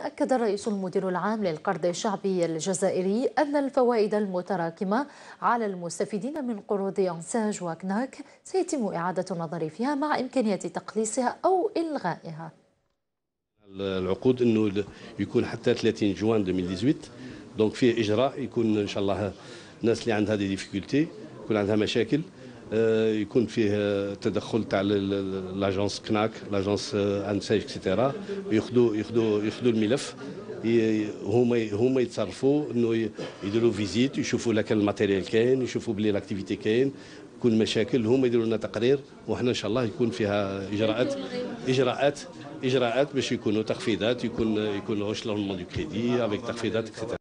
أكد الرئيس المدير العام للقرض الشعبي الجزائري أن الفوائد المتراكمة على المستفيدين من قروض أنساج وكناك سيتم إعادة النظر فيها مع إمكانية تقليصها أو إلغائها العقود أنه يكون حتى 30 جوان 2018 دونك فيه إجراء يكون إن شاء الله الناس اللي عندها دي ديفيكولتي يكون عندها مشاكل آه، يكون فيه تدخل تاع لاجونس كناك لاجونس انسيج اكسيتيرا ياخذوا ياخذوا ياخذوا الملف هما هما يتصرفوا انه يديروا فيزيت يشوفوا لا كان الماتيريال كاين يشوفوا بلي لاكتيفيتي كاين كل مشاكل هما يديروا لنا تقرير وحنا ان شاء الله يكون فيها اجراءات اجراءات اجراءات باش يكونوا تخفيضات يكون يكون هوش لون دو كريدي افيك تخفيضات اكسترا